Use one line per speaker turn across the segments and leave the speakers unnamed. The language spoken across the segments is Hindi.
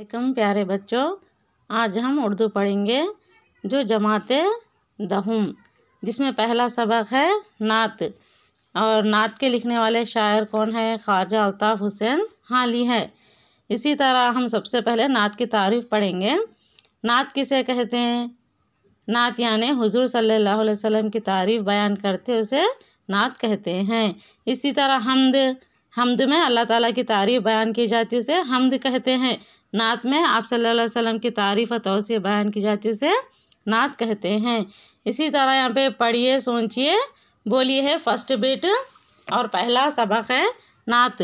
वालेकुम प्यारे बच्चों आज हम उर्दू पढ़ेंगे जो जमात दहम जिसमें पहला सबक है नात और नात के लिखने वाले शायर कौन है ख्वाजा अल्ताफ़ हुसैन हाली है इसी तरह हम सबसे पहले नात की तारीफ पढ़ेंगे नात किसे कहते हैं नात यानि हुजूर सल्लल्लाहु अलैहि वसल्लम की तारीफ़ बयान करते उसे नात कहते हैं इसी तरह हमद हमद में अल्लाह ताला की तारीफ़ बयान की जाती है उसे हमद कहते हैं नात में आप सल्लल्लाहु अलैहि वसल्लम की तारीफ़ और तोसी बयान की जाती है उसे नात कहते हैं इसी तरह यहाँ पे पढ़िए सोचिए बोलिए है फर्स्ट बिट और पहला सबक है नात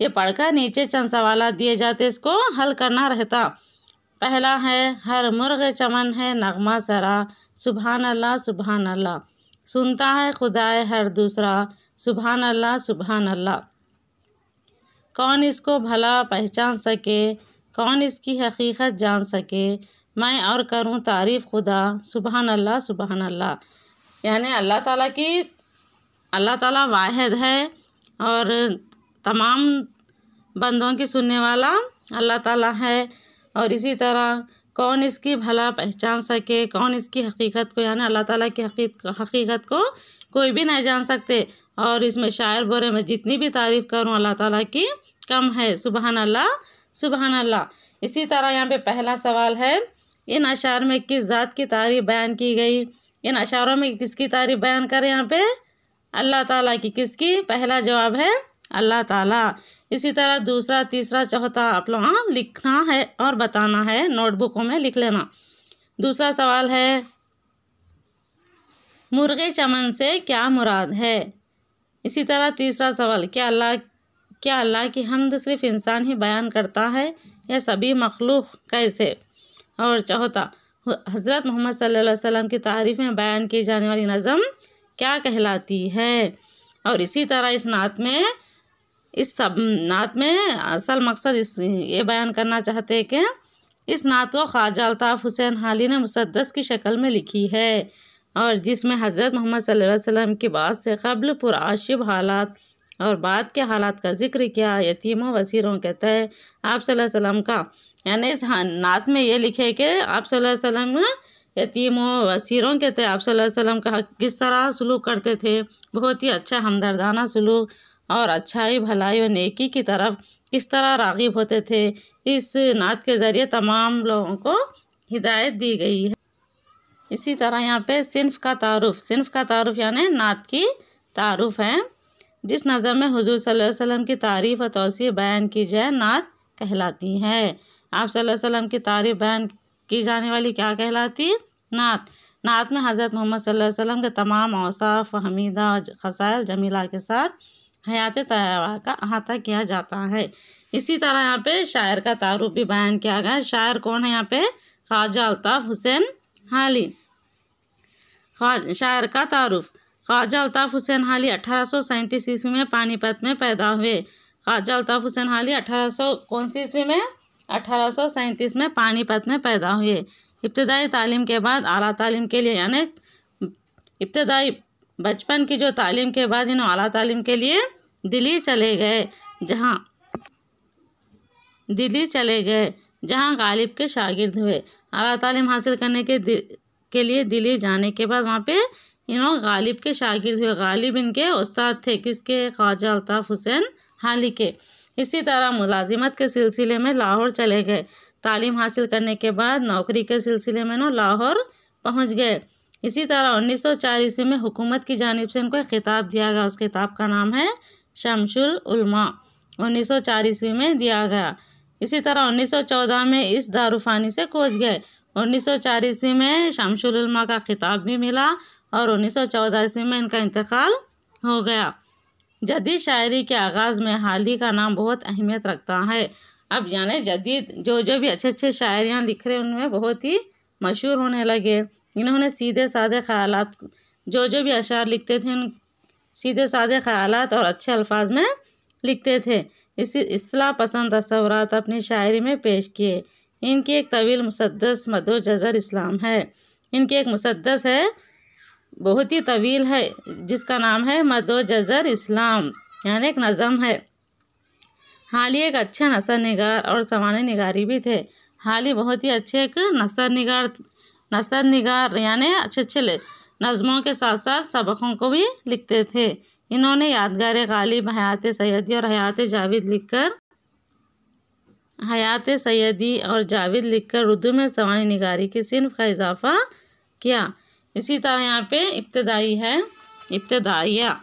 ये पढ़कर नीचे चंद सवाल दिए जाते इसको हल करना रहता पहला है हर मुर्ग चमन है नगमा सरा सुबहान अल्लाह सुबहान अल्लाह सुनता है खुदाए हर दूसरा सुबहान अल्लाह सुबहान अल्लाह कौन इसको भला पहचान सके कौन इसकी हकीकत जान सके मैं और करूँ तारीफ़ खुदा सुबहान अल्लाह सुबहान अल्लाह यानी अल्लाह ताला की अल्लाह ताला वाहिद है और तमाम बंदों की सुनने वाला अल्लाह ताला है और इसी तरह कौन इसकी भला पहचान सके कौन इसकी हकीकत को यानी अल्लाह ताला की हकीकत को कोई भी नहीं जान सकते और इसमें शायर बोरे में जितनी भी तारीफ़ करूँ अल्लाह ताला की कम है सुबहान अल्लाह सुबहान अल्लाह इसी तरह यहाँ पे पहला सवाल है इन अशार में किस ज़ात की तारीफ बयान की गई इन अशारों में किसकी तारीफ बयान करें यहाँ पे अल्लाह ताला की किसकी पहला जवाब है अल्लाह ताला इसी तरह दूसरा तीसरा चौथा आप लोग हाँ लिखना है और बताना है नोटबुकों में लिख लेना दूसरा सवाल है मुर्गे चमन से क्या मुराद है इसी तरह तीसरा सवाल क्या अल्लाह क्या अल्लाह की हमद सिर्फ इंसान ही बयान करता है या सभी मखलूक कैसे और चौथा हज़रत मोहम्मद सल्लल्लाहु अलैहि वसल्लम की तारीफ़ में बयान की जाने वाली नज़म क्या कहलाती है और इसी तरह इस नात में इस सब नात में असल मकसद इस ये बयान करना चाहते हैं कि इस नात को ख्वाजा अल्ताफ़ हुसैन हाली ने मुसदस की शक्ल में लिखी है और जिसमें हज़रत मोहम्मद सल्लल्लाहु अलैहि वसल्लम की बात से कबल पुराशिब हालात और बाद के हालात का जिक्र किया यतीमों वसीरों के तय आप सल्लम का यानी इस नात में ये लिखे कि आप सल्लम यतीमों वसीरों के तय आप सल्लम का किस तरह सलूक करते थे बहुत ही अच्छा हमदर्दाना सलूक और अच्छाई भलाई और नेकी की तरफ किस तरह रागिब होते थे इस नात के ज़रिए तमाम लोगों को हिदायत दी गई है इसी तरह यहाँ पे सिनफ का तारुफ सिनफ का तारुफ यानी नात की तारुफ है जिस नज़र में हजूर वसल्लम की तारीफ़ और तोसी बयान की जाए नात कहलाती है आप वसल्लम की तारीफ़ बयान की जाने वाली क्या कहलाती है नात नात में हज़रत मोहम्मद वसल्लम के तमाम औसाफ हमीदा और खसायल जमीला के साथ हयात तयबा का अहाता किया जाता है इसी तरह यहाँ पे शायर का तारुफ भी बयान किया गया है शायर कौन है यहाँ पे ख्वाजा अल्ताफ़ हुसैन हाली शायर का तारुफ ख्वाजा अल्ताफ़ हुसैन हाली अठारह सौ सैंतीस ईस्वी में पानीपत में पैदा हुए ख्वाजा अल्ताफ़ हुसैन हाली अठारह सौ कौन सी ईस्वी में अठारह सौ सैंतीस में पानीपत में पैदा हुए इब्तदाई तालीम के बाद अली तालीम के लिए यानी इब्तदाई बचपन की जो तालीम के बाद इन अली तालीम के लिए दिल्ली चले गए जहाँ दिल्ली चले गए जहाँ गालिब के शागिर्द हुए अली तालीम हासिल करने के के लिए दिल्ली जाने के बाद वहाँ पे इन्होंने गालिब के शागिर हुए गालिब इनके उस्ताद थे किसके ख्वाजा अल्ताफ़ हुसैन हाली के इसी तरह मुलाजिमत के सिलसिले में लाहौर चले गए तालीम हासिल करने के बाद नौकरी के सिलसिले में ना लाहौर पहुँच गए इसी तरह उन्नीस सौ चार ईस्वी में हुकूमत की जानब से इनको एक खिताब दिया गया उस खिताब का नाम है शमशुल उलमा उन्नीस सौ चार ईस्वी में दिया गया इसी तरह उन्नीस सौ चौदह में इस दारुफ़ानी से कोच गए उन्नीस सौ चार ईस्वी में शमशुल उलमा का खिताब भी मिला और उन्नीस सौ चौदह ईस्वी में इनका इंतकाल हो गया जदीद शायरी के आगाज़ में हाल ही का नाम बहुत अहमियत रखता है अब यानि जदीद जो जो भी अच्छे अच्छे शायरियाँ लिख रहे उनमें बहुत ही मशहूर होने लगे इन्होंने सीधे साधे ख्याल जो जो भी अशार लिखते थे उन सीधे साधे ख्याल और अच्छे अल्फाज में लिखते थे इसी असलाह पसंद तस्वरत अपनी शायरी में पेश किए इनकी एक तवील मुसदस मदो जज़र इस्लाम है इनकी एक मुसदस है बहुत ही तवील है जिसका नाम है मदो जजर इस्लाम यानी एक नज़म है हाल ही एक अच्छे नसर निगार और सवान निगारी भी थे हाल ही बहुत ही अच्छे एक नसर निगार नसर निगार यानी अच्छे अच्छे नज़मों के साथ साथ सबकों को भी लिखते थे इन्होंने यादगार गालिब हयात सैदी और हयात जावेद लिखकर हयात सैदी और जावेद लिखकर उर्दू में सवानी निगारी की सिनफ का इजाफ़ा किया इसी तरह यहाँ पे इब्तदाई है इब्तदाइया